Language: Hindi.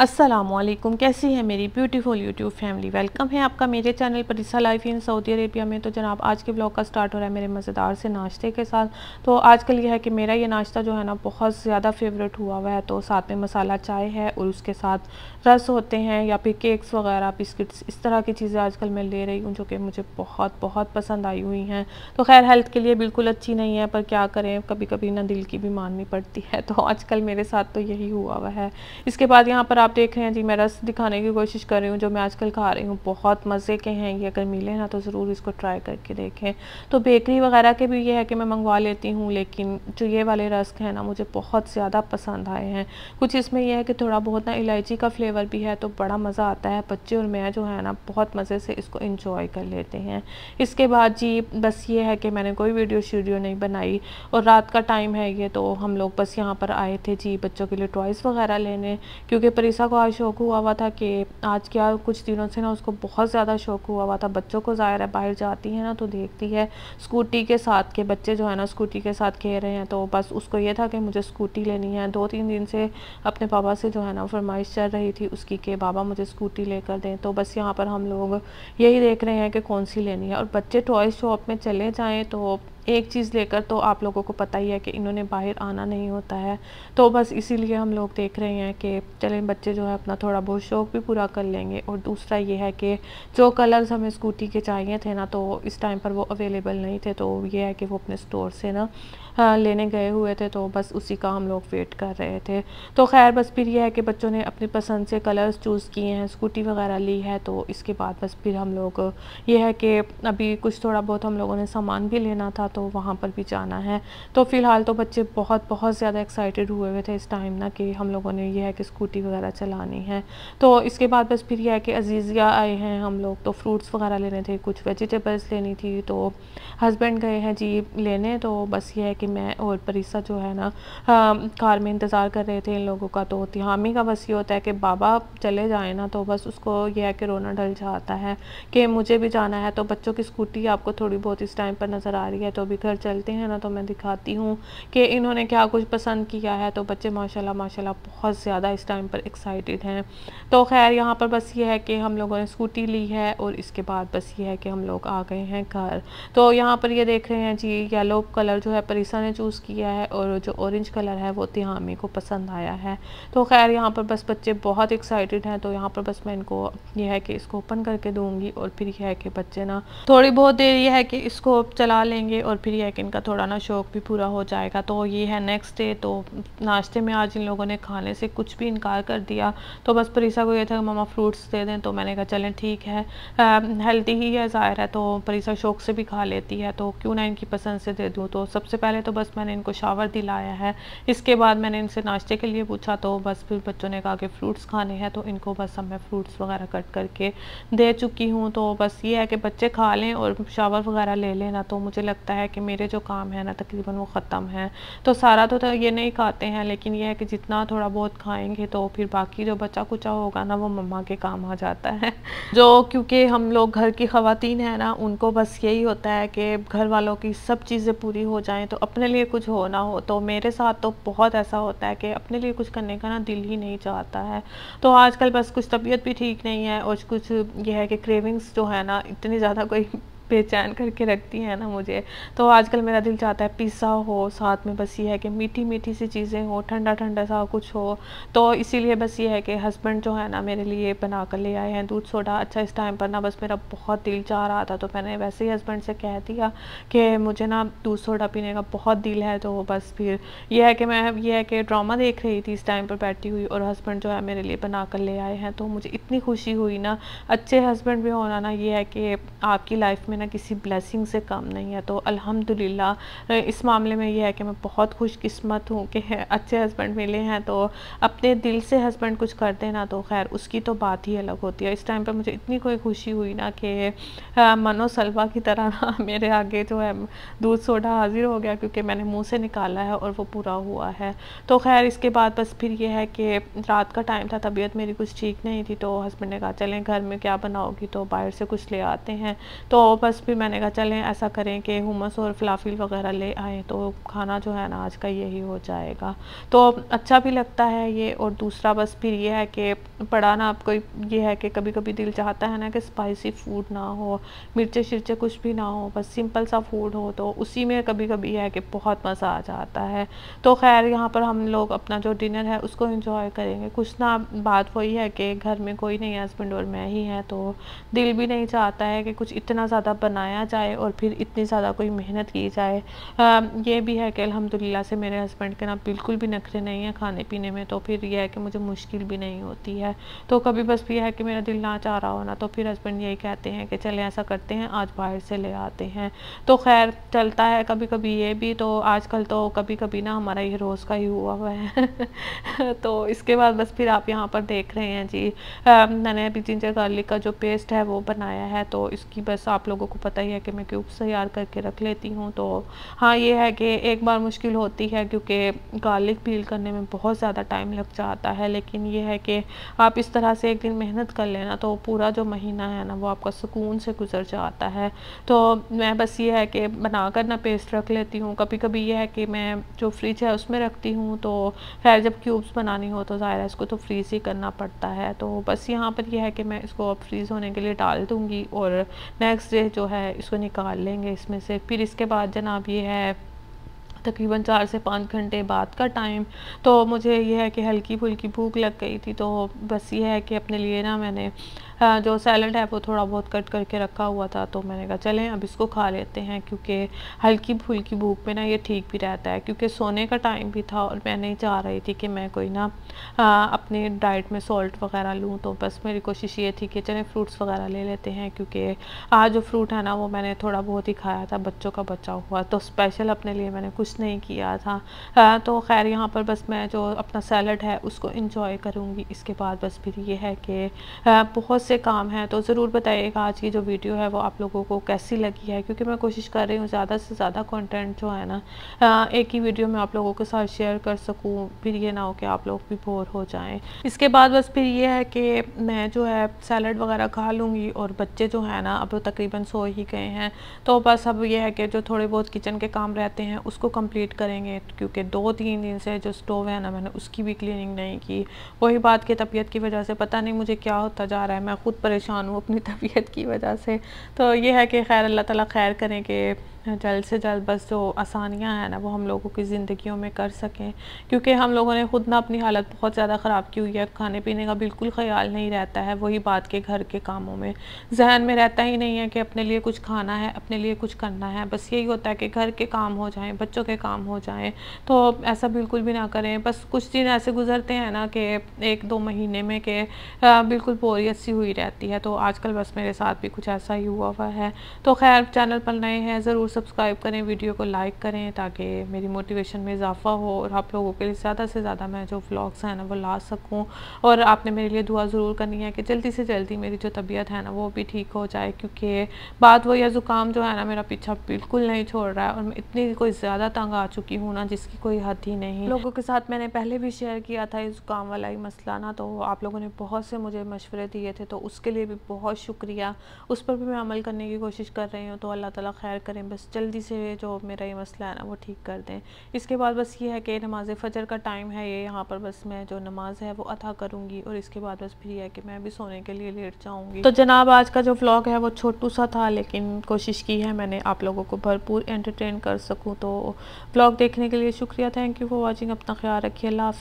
असलम कैसी है मेरी ब्यूटीफुल यूट्यूब फैमिली वेलकम है आपका मेरे चैनल पर Parisa life in Saudi Arabia में तो जनाब आज के ब्लॉग का स्टार्ट हो रहा है मेरे मज़ेदार से नाश्ते के साथ तो आजकल यह है कि मेरा ये नाश्ता जो है ना बहुत ज़्यादा फेवरेट हुआ हुआ है तो साथ में मसाला चाय है और उसके साथ रस होते हैं या फिर केक्स वगैरह बिस्किट्स इस तरह की चीज़ें आजकल मैं ले रही हूँ जो कि मुझे बहुत बहुत पसंद आई हुई हैं तो खैर हेल्थ के लिए बिल्कुल अच्छी नहीं है पर क्या करें कभी कभी ना दिल की भी माननी पड़ती है तो आजकल मेरे साथ तो यही हुआ हुआ है इसके बाद यहाँ पर आप देख रहे हैं जी मैं रस दिखाने की कोशिश कर रही हूँ जो मैं आजकल खा रही हूँ बहुत मज़े के हैं ये अगर मिले ना तो ज़रूर इसको ट्राई करके देखें तो बेकरी वगैरह के भी ये है कि मैं मंगवा लेती हूँ लेकिन जो ये वाले रस्क हैं ना मुझे बहुत ज़्यादा पसंद आए हैं कुछ इसमें यह है कि थोड़ा बहुत ना इलायची का फ्लेवर भी है तो बड़ा मज़ा आता है बच्चे और मैं जो है ना बहुत मज़े से इसको इंजॉय कर लेते हैं इसके बाद जी बस ये है कि मैंने कोई वीडियो शीडियो नहीं बनाई और रात का टाइम है ये तो हम लोग बस यहाँ पर आए थे जी बच्चों के लिए टॉयस वगैरह लेने क्योंकि परिस को आज शौक हुआ हुआ था कि आज क्या कुछ दिनों से ना उसको बहुत ज़्यादा शौक हुआ हुआ था बच्चों को ज़ाहिर है बाहर जाती है ना तो देखती है स्कूटी के साथ के बच्चे जो है ना स्कूटी के साथ खेल रहे हैं तो बस उसको ये था कि मुझे स्कूटी लेनी है दो तीन दिन से अपने पापा से जो है ना फरमाइश चल रही थी उसकी कि बाबा मुझे स्कूटी लेकर दें तो बस यहाँ पर हम लोग यही देख रहे हैं कि कौन सी लेनी है और बच्चे टॉय शॉप में चले जाएँ तो एक चीज़ लेकर तो आप लोगों को पता ही है कि इन्होंने बाहर आना नहीं होता है तो बस इसीलिए हम लोग देख रहे हैं कि चलें बच्चे जो है अपना थोड़ा बहुत शौक भी पूरा कर लेंगे और दूसरा ये है कि जो कलर्स हमें स्कूटी के चाहिए थे ना तो इस टाइम पर वो अवेलेबल नहीं थे तो ये है कि वो अपने स्टोर से ना हाँ, लेने गए हुए थे तो बस उसी का हम लोग वेट कर रहे थे तो खैर बस फिर यह है कि बच्चों ने अपनी पसंद से कलर्स चूज़ किए हैं स्कूटी वगैरह ली है तो इसके बाद बस फिर हम लोग ये है कि अभी कुछ थोड़ा बहुत हम लोगों ने सामान भी लेना था तो तो वहाँ पर भी जाना है तो फ़िलहाल तो बच्चे बहुत बहुत ज़्यादा एक्साइटेड हुए हुए थे इस टाइम ना कि हम लोगों ने यह है कि स्कूटी वगैरह चलानी है तो इसके बाद बस फिर यह है कि अजीज़िया आए हैं हम लोग तो फ्रूट्स वगैरह लेने थे कुछ वेजिटेबल्स लेनी थी तो हस्बैंड गए हैं जी लेने तो बस ये है कि मैं और परिसा जो है ना हाँ, कार में इंतज़ार कर रहे थे इन लोगों का तो तिहामी का बस ये होता है कि बाबा चले जाए ना तो बस उसको यह है कि रोना ढल जाता है कि मुझे भी जाना है तो बच्चों की स्कूटी आपको थोड़ी बहुत इस टाइम पर नज़र आ रही है तो कभी घर चलते हैं ना तो मैं दिखाती हूँ कि इन्होंने क्या कुछ पसंद किया है तो बच्चे माशाल्लाह माशाल्लाह बहुत ज़्यादा इस टाइम पर एक्साइटेड हैं तो खैर यहाँ पर बस ये है कि हम लोगों ने स्कूटी ली है और इसके बाद बस ये है कि हम लोग आ गए हैं घर तो यहाँ पर ये देख रहे हैं जी येलो कलर जो है परिसा ने चूज़ किया है और जो ऑरेंज कलर है वो तिहामी को पसंद आया है तो खैर यहाँ पर बस बच्चे बहुत एक्साइटेड हैं तो यहाँ पर बस मैं इनको ये है कि इसको ओपन करके दूँगी और फिर यह है कि बच्चे ना थोड़ी बहुत देर यह है कि इसको चला लेंगे और और फिर कि इनका थोड़ा ना शौक़ भी पूरा हो जाएगा तो ये है नेक्स्ट डे तो नाश्ते में आज इन लोगों ने खाने से कुछ भी इनकार कर दिया तो बस परीसा को यह था मामा फ्रूट्स दे दें तो मैंने कहा चलें ठीक है हेल्दी ही है ज़ाहिर है तो परीसा शौक से भी खा लेती है तो क्यों ना इनकी पसंद से दे दूँ तो सबसे पहले तो बस मैंने इनको शावर दिलाया है इसके बाद मैंने इनसे नाश्ते के लिए पूछा तो बस फिर बच्चों ने कहा कि फ्रूट्स खाने हैं तो इनको बस अब मैं फ्रूट्स वगैरह कट करके दे चुकी हूँ तो बस ये है कि बच्चे खा लें और शावर वगैरह ले लेना तो मुझे लगता है है कि मेरे जो काम है ना तकरीबन वो ख़त्म है तो सारा तो, तो ये नहीं खाते हैं लेकिन ये है कि जितना थोड़ा बहुत खाएंगे तो फिर बाकी जो बचा कुचा होगा ना वो मम्मा के काम आ जाता है जो क्योंकि हम लोग घर की खातन है ना उनको बस यही होता है कि घर वालों की सब चीज़ें पूरी हो जाएँ तो अपने लिए कुछ हो ना हो तो मेरे साथ तो बहुत ऐसा होता है कि अपने लिए कुछ करने का ना दिल ही नहीं चाहता है तो आजकल बस कुछ तबीयत भी ठीक नहीं है और कुछ यह है कि क्रेविंग्स जो है ना इतनी ज़्यादा कोई बेचैन करके रखती हैं ना मुझे तो आजकल मेरा दिल चाहता है पिज़्ज़ा हो साथ में बस ये है कि मीठी मीठी सी चीज़ें हो ठंडा ठंडा सा कुछ हो तो इसीलिए बस ये है कि हस्बैंड जो है ना मेरे लिए बना कर ले आए हैं दूध सोडा अच्छा इस टाइम पर ना बस मेरा बहुत दिल चाह रहा था तो मैंने वैसे ही हस्बैंड से कह दिया कि मुझे ना दूध सोडा पीने का बहुत दिल है तो बस फिर यह है कि मैं यह है कि ड्रामा देख रही थी इस टाइम पर बैठी हुई और हस्बैंड जो है मेरे लिए बना कर ले आए हैं तो मुझे इतनी खुशी हुई ना अच्छे हस्बैंड भी होना ना ये है कि आपकी लाइफ में ना किसी ब्लेसिंग से कम नहीं है तो अल्हम्दुलिल्लाह इस मामले में यह है कि मैं बहुत खुशकस्मत हूँ कि अच्छे हस्बैंड मिले हैं तो अपने दिल से हस्बैंड कुछ कर देना तो खैर उसकी तो बात ही अलग होती है इस टाइम पर मुझे इतनी कोई खुशी हुई ना कि मनो सलवा की तरह ना मेरे आगे जो है दूध सोडा हाजिर हो गया क्योंकि मैंने मुँह से निकाला है और वो पूरा हुआ है तो खैर इसके बाद बस फिर यह है कि रात का टाइम था तबीयत मेरी कुछ ठीक नहीं थी तो हस्बैंड ने कहा चलें घर में क्या बनाओगी तो बाहर से कुछ ले आते हैं तो बस ब्रेकफास्ट भी मैंने कहा चलें ऐसा करें कि हुमस और फलाफिल वगैरह ले आएँ तो खाना जो है ना आज का यही हो जाएगा तो अच्छा भी लगता है ये और दूसरा बस फिर ये है कि पड़ा ना आपको ये है कि कभी कभी दिल चाहता है ना कि स्पाइसी फूड ना हो मिर्चे शिरचे कुछ भी ना हो बस सिंपल सा फूड हो तो उसी में कभी कभी है कि बहुत मज़ा आ जाता है तो खैर यहाँ पर हम लोग अपना जो डिनर है उसको इंजॉय करेंगे कुछ ना बात वही है कि घर में कोई नहीं है हस्बैंड और मैं ही हैं तो दिल भी नहीं चाहता है कि कुछ इतना ज़्यादा बनाया जाए और फिर इतनी ज़्यादा कोई मेहनत की जाए आ, ये भी है कि अलहमदिल्ला से मेरे हस्बैंड के ना बिल्कुल भी नखरे नहीं हैं खाने पीने में तो फिर यह है कि मुझे मुश्किल भी नहीं होती है तो कभी बस ये है कि मेरा दिल ना चाह रहा हो ना तो फिर हस्बैंड यही कहते हैं कि चले ऐसा करते हैं आज बाहर से ले आते हैं तो खैर चलता है कभी कभी ये भी तो आज तो कभी कभी ना हमारा ये रोज़ का ही हुआ हुआ है तो इसके बाद बस फिर आप यहाँ पर देख रहे हैं जी मैंने अभी जिंजर गार्लिक का जो पेस्ट है वो बनाया है तो इसकी बस आप लोगों को पता ही है कि मैं क्यूब्स तैयार करके रख लेती हूँ तो हाँ ये है कि एक बार मुश्किल होती है क्योंकि गार्लिक पील करने में बहुत ज़्यादा टाइम लग जाता है लेकिन ये है कि आप इस तरह से एक दिन मेहनत कर लेना तो पूरा जो महीना है ना वो आपका सुकून से गुजर जाता है तो मैं बस ये है कि बना कर ना पेस्ट रख लेती हूँ कभी कभी ये है कि मैं जो फ्रिज है उसमें रखती हूँ तो खैर जब क्यूब्स बनानी हो तो ज़ाहिर है इसको तो फ्रीज़ ही करना पड़ता है तो बस यहाँ पर यह है कि मैं इसको अब फ्रीज़ होने के लिए डाल दूँगी और नेक्स्ट डे जो है इसको निकाल लेंगे इसमें से फिर इसके बाद जनाब ये है तकरीबन चार से पाँच घंटे बाद का टाइम तो मुझे यह है कि हल्की फुल्की भूख लग गई थी तो बस ये है कि अपने लिए ना मैंने हाँ, जो सैलड है वो थोड़ा बहुत कट करके रखा हुआ था तो मैंने कहा चलें अब इसको खा लेते हैं क्योंकि हल्की फुल्की भूख में ना ये ठीक भी रहता है क्योंकि सोने का टाइम भी था और मैं नहीं चाह रही थी कि मैं कोई ना अपने डाइट में सॉल्ट वगैरह लूँ तो बस मेरी कोशिश ये थी कि चलें फ्रूट्स वगैरह ले लेते हैं क्योंकि आज जो फ्रूट है ना वो मैंने थोड़ा बहुत ही खाया था बच्चों का बचा हुआ तो स्पेशल अपने लिए मैंने कुछ नहीं किया था तो खैर यहाँ पर बस मैं जो अपना सैलड है उसको इंजॉय करूँगी इसके बाद बस फिर ये है कि बहुत से काम है तो ज़रूर बताइएगा आज की जो वीडियो है वो आप लोगों को कैसी लगी है क्योंकि मैं कोशिश कर रही हूँ ज़्यादा से ज़्यादा कंटेंट जो है ना एक ही वीडियो में आप लोगों के साथ शेयर कर सकूँ फिर ये ना हो कि आप लोग भी बोर हो जाएँ इसके बाद बस फिर ये है कि मैं जो है सैलड वगैरह खा लूँगी और बच्चे जो है ना अब तकरीबन सो ही गए हैं तो बस अब यह है कि जो थोड़े बहुत किचन के काम रहते हैं उसको कंप्लीट करेंगे क्योंकि दो तीन दिन से जो स्टोव है ना मैंने उसकी भी क्लीनिंग नहीं की वही बात कि तबीयत की वजह से पता नहीं मुझे क्या होता जा रहा है मैं खुद परेशान हूँ अपनी तबीयत की वजह से तो ये है कि खैर अल्लाह ताला खैर करें कि जल्द से जल्द बस जो आसानियाँ हैं ना वो हम लोगों की ज़िंदगियों में कर सकें क्योंकि हम लोगों ने ख़ुद ना अपनी हालत बहुत ज़्यादा ख़राब की हुई है खाने पीने का बिल्कुल ख्याल नहीं रहता है वही बात के घर के कामों में जहन में रहता ही नहीं है कि अपने लिए कुछ खाना है अपने लिए कुछ करना है बस यही होता है कि घर के काम हो जाएँ बच्चों के काम हो जाएँ तो ऐसा बिल्कुल भी ना करें बस कुछ दिन ऐसे गुजरते हैं ना कि एक दो महीने में कि बिल्कुल बोरियत सी हुई रहती है तो आजकल बस मेरे साथ भी कुछ ऐसा ही हुआ हुआ है तो खैर चैनल पर नए हैं ज़रूर सब्सक्राइब करें वीडियो को लाइक करें ताकि मेरी मोटिवेशन में इजाफा हो और आप लोगों के लिए ज़्यादा से ज़्यादा मैं जो व्लॉग्स हैं ना वो ला सकूँ और आपने मेरे लिए दुआ ज़रूर करनी है कि जल्दी से जल्दी मेरी जो तबीयत है ना वो भी ठीक हो जाए क्योंकि बात वो या ज़ुकाम जो है ना मेरा पीछा बिल्कुल नहीं छोड़ रहा है और मैं इतनी कोई ज़्यादा तंग आ चुकी हूँ ना जिसकी कोई हद ही नहीं लोगों के साथ मैंने पहले भी शेयर किया था इस ज़ुकाम वाला ही मसला ना तो आप लोगों ने बहुत से मुझे मशवरे दिए थे तो उसके लिए भी बहुत शुक्रिया उस पर भी मैं अमल करने की कोशिश कर रही हूँ तो अल्लाह ताला खैर करें बस जल्दी से जो मेरा ये मसला है ना वो ठीक कर दें इसके बाद बस ये है कि नमाज फ़जर का टाइम है ये यहाँ पर बस मैं जो नमाज़ है वो अदा करूँगी और इसके बाद बस फिर यह है कि मैं भी सोने के लिए लेट जाऊँगी तो जनाब आज का जो व्लॉग है वो छोटू सा था लेकिन कोशिश की है मैंने आप लोगों को भरपूर एंटरटेन कर सकूँ तो ब्लॉग देखने के लिए शुक्रिया थैंक यू फॉर वॉचिंग अपना ख्याल रखिए अल्लाह